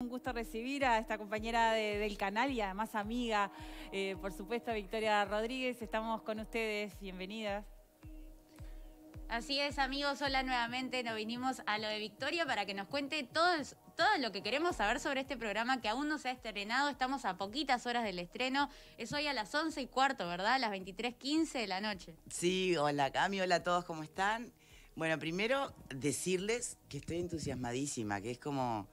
Un gusto recibir a esta compañera del canal y además amiga, eh, por supuesto, Victoria Rodríguez. Estamos con ustedes, bienvenidas. Así es, amigos, hola nuevamente. Nos vinimos a lo de Victoria para que nos cuente todo, todo lo que queremos saber sobre este programa que aún no se ha estrenado. Estamos a poquitas horas del estreno. Es hoy a las 11 y cuarto, ¿verdad? A las 23.15 de la noche. Sí, hola Cami, hola a todos, ¿cómo están? Bueno, primero decirles que estoy entusiasmadísima, que es como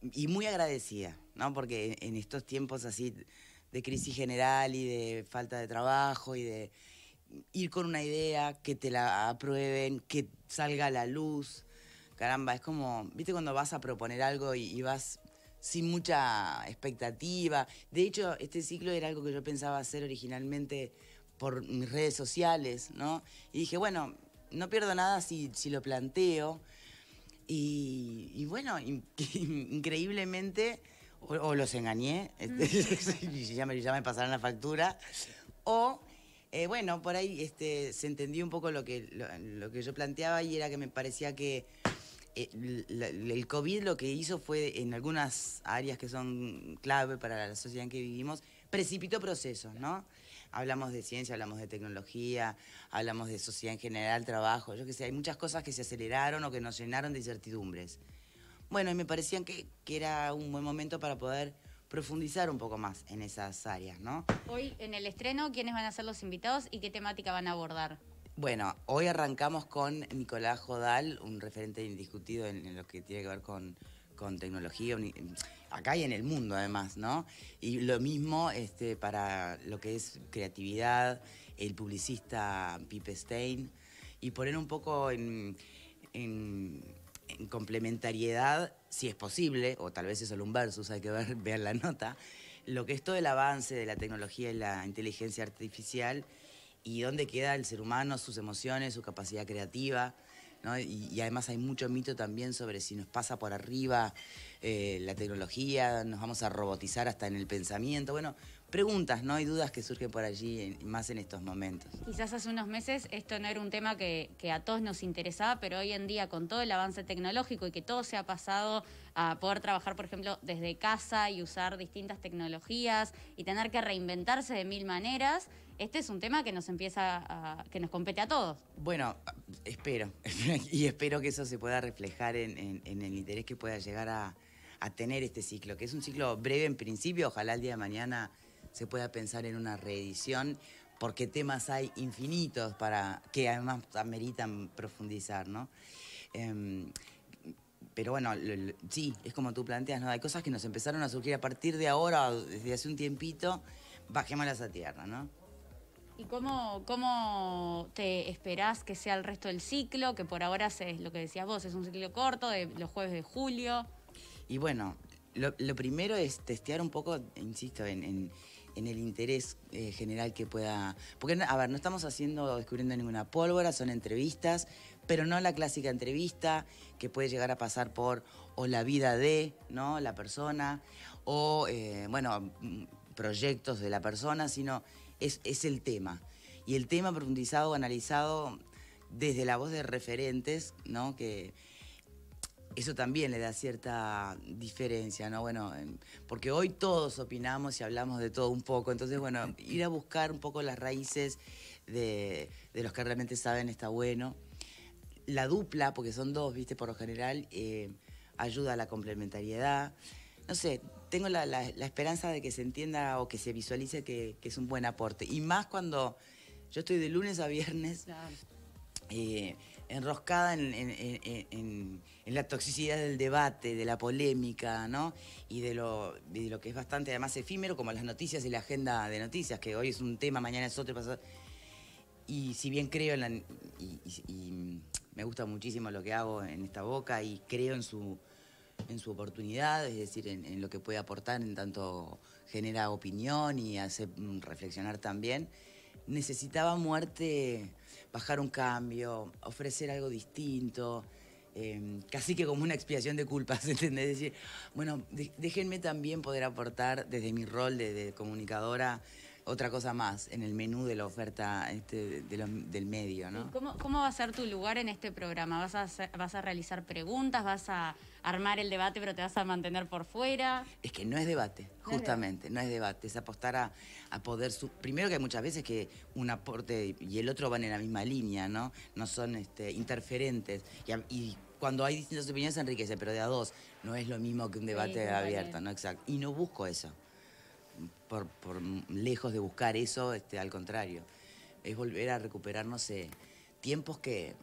y muy agradecida, ¿no? Porque en estos tiempos así de crisis general y de falta de trabajo y de ir con una idea, que te la aprueben, que salga a la luz. Caramba, es como, viste cuando vas a proponer algo y, vas sin mucha expectativa. De hecho, este ciclo era algo que yo pensaba hacer originalmente por mis redes sociales, ¿no? Y dije, bueno, no pierdo nada si, si lo planteo. Y, bueno, increíblemente, o, los engañé, este, mm. y ya, me, pasaron la factura, o eh, bueno, por ahí este, se entendió un poco lo que, lo, que yo planteaba y era que me parecía que eh, el COVID lo que hizo fue en algunas áreas que son clave para la sociedad en que vivimos, precipitó procesos, ¿no? Hablamos de ciencia, hablamos de tecnología, hablamos de sociedad en general, trabajo, yo qué sé, hay muchas cosas que se aceleraron o que nos llenaron de incertidumbres. Bueno, y me parecían que, era un buen momento para poder profundizar un poco más en esas áreas, ¿no? Hoy en el estreno, ¿quiénes van a ser los invitados y qué temática van a abordar? Bueno, hoy arrancamos con Nicolás Jodal, un referente indiscutido en lo que tiene que ver con con tecnología, acá y en el mundo además, ¿no? Y lo mismo este, para lo que es creatividad, el publicista Pipe Stein, y poner un poco en, complementariedad, si es posible, o tal vez es solo un versus, hay que ver, la nota, lo que es todo el avance de la tecnología y la inteligencia artificial y dónde queda el ser humano, sus emociones, su capacidad creativa y, además hay mucho mito también sobre si nos pasa por arriba eh, la tecnología, nos vamos a robotizar hasta en el pensamiento. Bueno, preguntas, ¿no? Hay dudas que surgen por allí, más en estos momentos. Quizás hace unos meses esto no era un tema que, a todos nos interesaba, pero hoy en día con todo el avance tecnológico y que todo se ha pasado a poder trabajar, por ejemplo, desde casa y usar distintas tecnologías y tener que reinventarse de mil maneras, este es un tema que nos empieza a, que nos compete a todos. Bueno, espero, y espero que eso se pueda reflejar en, el interés que pueda llegar a, tener este ciclo, que es un ciclo breve en principio, ojalá el día de mañana se pueda pensar en una reedición, porque temas hay infinitos para que además ameritan profundizar, ¿no? Em, pero bueno, sí, es como tú planteas, ¿no? Hay cosas que nos empezaron a surgir a partir de ahora, desde hace un tiempito, bajémoslas a tierra, ¿no? ¿Y cómo, cómo te esperás que sea el resto del ciclo? Que por ahora es lo que decías vos, es un ciclo corto de los jueves de julio. Y bueno, lo, primero es testear un poco, insisto, en, el interés eh, general que pueda. Porque, a ver, no estamos haciendo, descubriendo ninguna pólvora, son entrevistas, pero no la clásica entrevista que puede llegar a pasar por o la vida de, La persona, o, eh, bueno, proyectos de la persona, sino es, el tema. Y el tema profundizado, analizado desde la voz de referentes, ¿no? Que eso también le da cierta diferencia, ¿no? Bueno, porque hoy todos opinamos y hablamos de todo un poco, entonces, bueno, ir a buscar un poco las raíces de, los que realmente saben está bueno. La dupla, porque son dos, viste, por lo general, eh, ayuda a la complementariedad. No sé, tengo la, esperanza de que se entienda o que se visualice que, es un buen aporte. Y más cuando yo estoy de lunes a viernes eh, enroscada en, la toxicidad del debate, de la polémica, ¿no? Y de lo, lo que es bastante además efímero, como las noticias y la agenda de noticias, que hoy es un tema, mañana es otro, Y si bien creo en la. y me gusta muchísimo lo que hago en esta boca y creo en su en su oportunidad, es decir, en, lo que puede aportar, en tanto genera opinión y hace mm, reflexionar también. Necesitaba muerte, bajar un cambio, ofrecer algo distinto, em, casi que como una expiación de culpas, ¿entendés? Es decir, bueno, déjenme también poder aportar desde mi rol de comunicadora otra cosa más en el menú de la oferta este, del medio, ¿Cómo, va a ser tu lugar en este programa? ¿Vas a, ¿Vas a realizar preguntas? ¿Vas a armar el debate pero te vas a mantener por fuera? Es que no es debate, justamente, no es debate. Es apostar a, poder... Primero que hay muchas veces que un aporte y el otro van en la misma línea, ¿no? No son este, interferentes. y, cuando hay distintas opiniones enriquece, pero de a dos no es lo mismo que un debate abierto, ¿no? Exacto. Y no busco eso por, lejos de buscar eso, este, al contrario. Es volver a recuperar, no sé, tiempos que,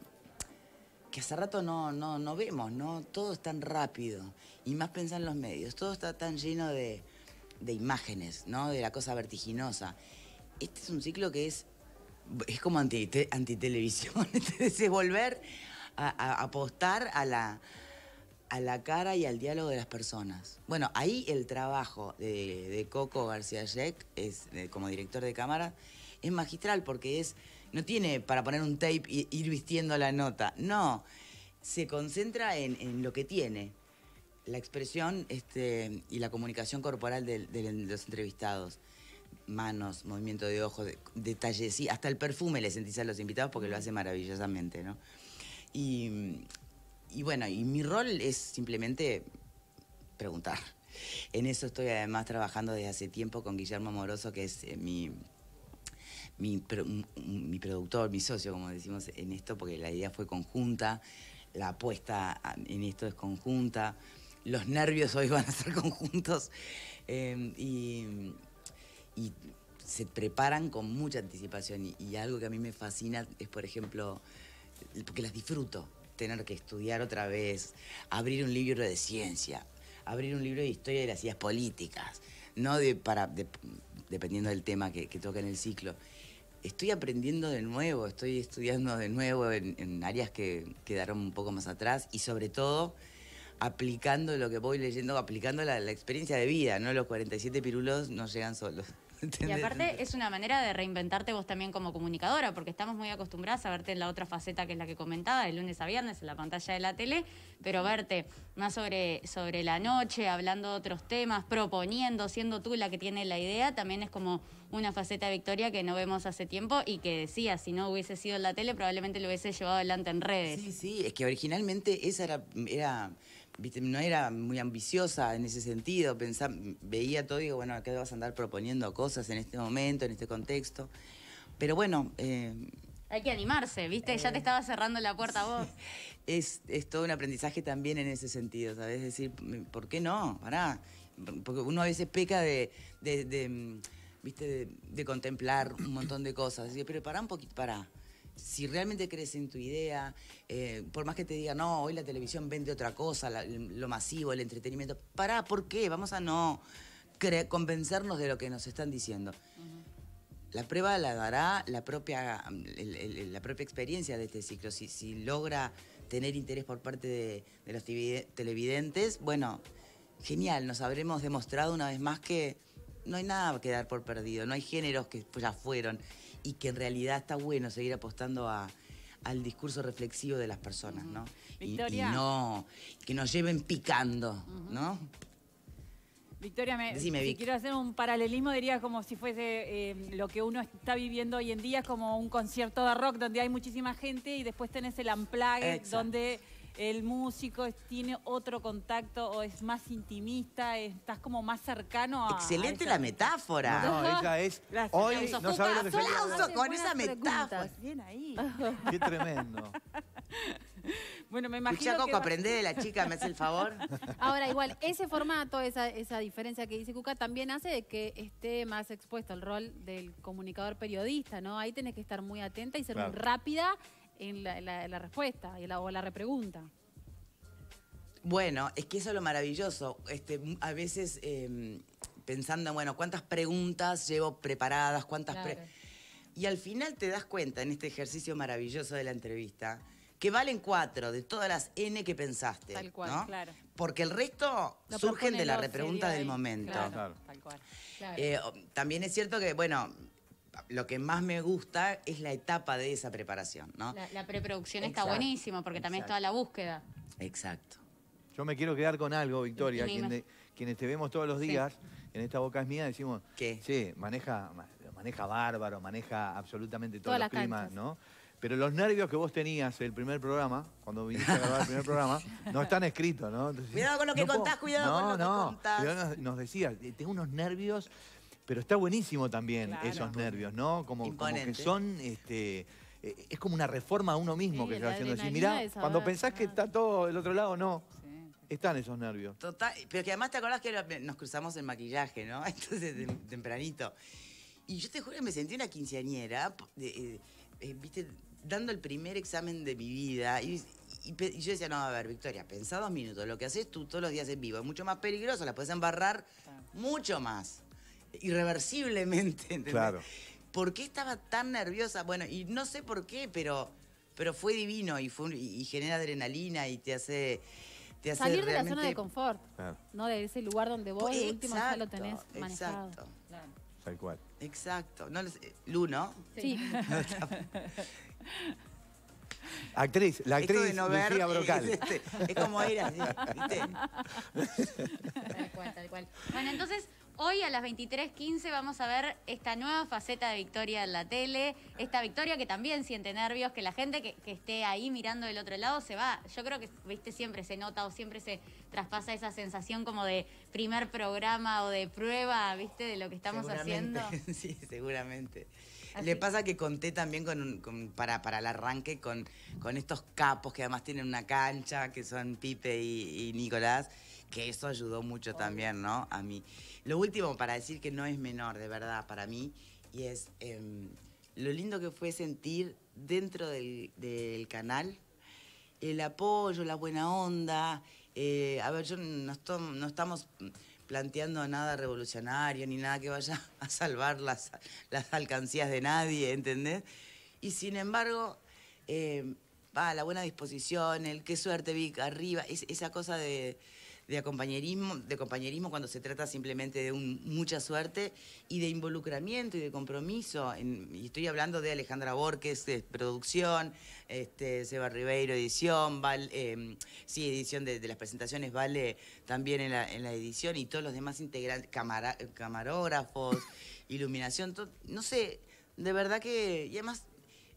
que hace rato no, no, no vemos, ¿no? Todo es tan rápido. Y más pensan los medios. Todo está tan lleno de, imágenes, ¿no? De la cosa vertiginosa. Este es un ciclo que es, es como anti, antitelevisión. es volver a apostar a la a la cara y al diálogo de las personas. Bueno, ahí el trabajo de, Coco García Jack es como director de cámara es magistral porque es no tiene para poner un tape y ir vistiendo la nota, no, se concentra en, lo que tiene, la expresión este, y la comunicación corporal de, los entrevistados manos, movimiento de ojos, detalles, sí, hasta el perfume le sentís a los invitados porque lo hace maravillosamente, ¿no? Y y bueno, y mi rol es simplemente preguntar. En eso estoy además trabajando desde hace tiempo con Guillermo Moroso, que es eh, mi, productor, mi socio, como decimos en esto, porque la idea fue conjunta, la apuesta en esto es conjunta, los nervios hoy van a ser conjuntos em, y, se preparan con mucha anticipación y, y algo que a mí me fascina es, por ejemplo, porque las disfruto tener que estudiar otra vez, abrir un libro de ciencia, abrir un libro de historia de las ideas políticas, no de, para, dependiendo del tema que, toca en el ciclo. Estoy aprendiendo de nuevo, estoy estudiando de nuevo en, áreas que quedaron un poco más atrás y sobre todo aplicando lo que voy leyendo, aplicando la, experiencia de vida, ¿no? Los 47 pirulos no llegan solos. Y aparte es una manera de reinventarte vos también como comunicadora, porque estamos muy acostumbradas a verte en la otra faceta que es la que comentaba, de lunes a viernes en la pantalla de la tele, pero verte más sobre, sobre la noche, hablando de otros temas, proponiendo, siendo tú la que tiene la idea, también es como una faceta Victoria que no vemos hace tiempo y que decía, si no hubiese sido en la tele, probablemente lo hubiese llevado adelante en redes. Sí, sí, es que originalmente esa era no era muy ambiciosa en ese sentido, veía todo y digo, bueno, acá vas a andar proponiendo cosas en este momento, en este contexto. Pero bueno... Eh, hay que animarse, ¿viste? ya te eh, estaba cerrando la puerta vos. Es, todo un aprendizaje también en ese sentido, ¿sabes? decir, ¿por qué no? Pará. Porque uno a veces peca de, mm, contemplar un montón de cosas. y pero pará un poquito, para si realmente crees en tu idea, eh, por más que te diga, no, hoy la televisión vende otra cosa, lo masivo, el entretenimiento, pará, ¿por qué? Vamos a no convencernos de lo que nos están diciendo. La prueba la dará la propia, la propia experiencia de este ciclo. Si, si logra tener interés por parte de, de los televidentes, bueno, genial, nos habremos demostrado una vez más que no hay nada que dar por perdido, no hay géneros que ya fueron y que en realidad está bueno seguir apostando al discurso reflexivo de las personas, ¿no? Victoria. Y, no, que nos lleven picando, ¿no? Victoria, me, si quiero hacer un paralelismo, diría como si fuese eh, lo que uno está viviendo hoy en día, como un concierto de rock donde hay muchísima gente y después tenés el amplague donde el músico tiene otro contacto o es más intimista, estás como más cercano a. Excelente la metáfora. No, es. Hoy Aplauso con esa metáfora. Bien ahí. Qué tremendo. Bueno, me imagino. Coco, que... de la chica, me hace el favor. Ahora, igual, ese formato, esa, esa diferencia que dice Cuca, también hace de que esté más expuesto al rol del comunicador periodista, ¿no? Ahí tenés que estar muy atenta y ser muy rápida en la, respuesta y o la repregunta. Bueno, es que eso es lo maravilloso. Este, a veces em, pensando, bueno, ¿cuántas preguntas llevo preparadas? ¿Cuántas Y al final te das cuenta en este ejercicio maravilloso de la entrevista que valen cuatro de todas las N que pensaste. Tal cual, claro. Porque el resto surgen de la repregunta del momento. Tal cual. Eh, también es cierto que, bueno, lo que más me gusta es la etapa de esa preparación, ¿no? La, preproducción está buenísima porque también es toda la búsqueda. Exacto. Yo me quiero quedar con algo, Victoria, quienes te vemos todos los días, en esta boca es mía, decimos, ¿Qué? sí, maneja, maneja bárbaro, maneja absolutamente todos los climas, ¿no? Pero los nervios que vos tenías el primer programa, cuando viniste a grabar el primer programa, no están escritos, ¿no? cuidado con lo que contás, cuidado con lo que contás. nos decías, tengo unos nervios pero está buenísimo también esos nervios, ¿no? Como, como que son... Este, eh, es como una reforma a uno mismo que se va haciendo. Decir, mirá, cuando pensás que está todo del otro lado, no. Están esos nervios. Total, pero que además te acordás que nos cruzamos el maquillaje, ¿no? Entonces, tempranito. Y yo te juro que me sentí una quinceañera, eh, eh, viste, dando el primer examen de mi vida. Y, yo decía, no, a ver, Victoria, pensá dos minutos. Lo que haces tú todos los días en vivo es mucho más peligroso, la puedes embarrar mucho más irreversiblemente. Claro. ¿Por qué estaba tan nerviosa? Bueno, y no sé por qué, pero, pero fue divino y, fue, y genera adrenalina y te hace... Salir de la zona de confort, no de ese lugar donde vos pues, último ya lo tenés manejado. Exacto. Tal cual. Exacto. No, Lu, ¿no? Sí. Actriz, la actriz Lucía Brocal. Este, es, como era, así, ¿viste? Tal cual, tal cual. Bueno, entonces, Hoy a las 23.15 vamos a ver esta nueva faceta de Victoria en la tele. Esta Victoria que también siente nervios, que la gente que, esté ahí mirando del otro lado se va. Yo creo que, viste, siempre se nota o siempre se traspasa esa sensación como de primer programa o de prueba, viste, de lo que estamos haciendo. sí, seguramente. Le pasa que conté también para, el arranque con, con estos capos que además tienen una cancha, que son Pipe y Nicolás que eso ayudó mucho también, ¿no? A mí. Lo último para decir que no es menor, de verdad, para mí, y es em, lo lindo que fue sentir dentro del, canal el apoyo, la buena onda. Eh, a ver, yo no, estamos planteando nada revolucionario ni nada que vaya a salvar las, las alcancías de nadie, ¿entendés? Y sin embargo, em, la buena disposición, el qué suerte vi arriba, esa cosa de, de compañerismo, de compañerismo cuando se trata simplemente de un, mucha suerte y de involucramiento y de compromiso. y estoy hablando de Alejandra Borges, de producción, este, Seba Ribeiro, edición, em, sí, edición de, las presentaciones, Vale también en la, edición y todos los demás integrantes, camarógrafos, iluminación, no sé, de verdad que, y además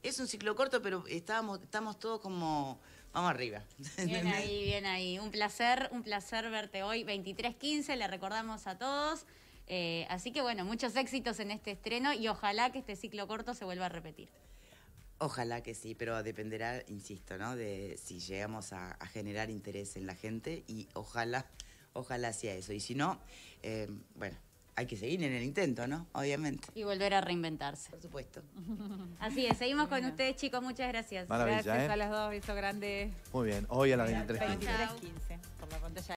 es un ciclo corto, pero estábamos, estamos todos como Vamos arriba. Bien ahí, bien ahí. Un placer, un placer verte hoy. 23.15, le recordamos a todos. Eh, así que bueno, muchos éxitos en este estreno y ojalá que este ciclo corto se vuelva a repetir. Ojalá que sí, pero dependerá, insisto, ¿no? De si llegamos a, generar interés en la gente y ojalá, ojalá sea eso. Y si no, eh, bueno, hay que seguir en el intento, ¿no? Obviamente. Y volver a reinventarse. Por supuesto. Así es, seguimos con ustedes, chicos. Muchas gracias. gracias ¿eh? a las dos, beso grande. Muy bien, hoy a las 23.15. 23.15, por la pantalla.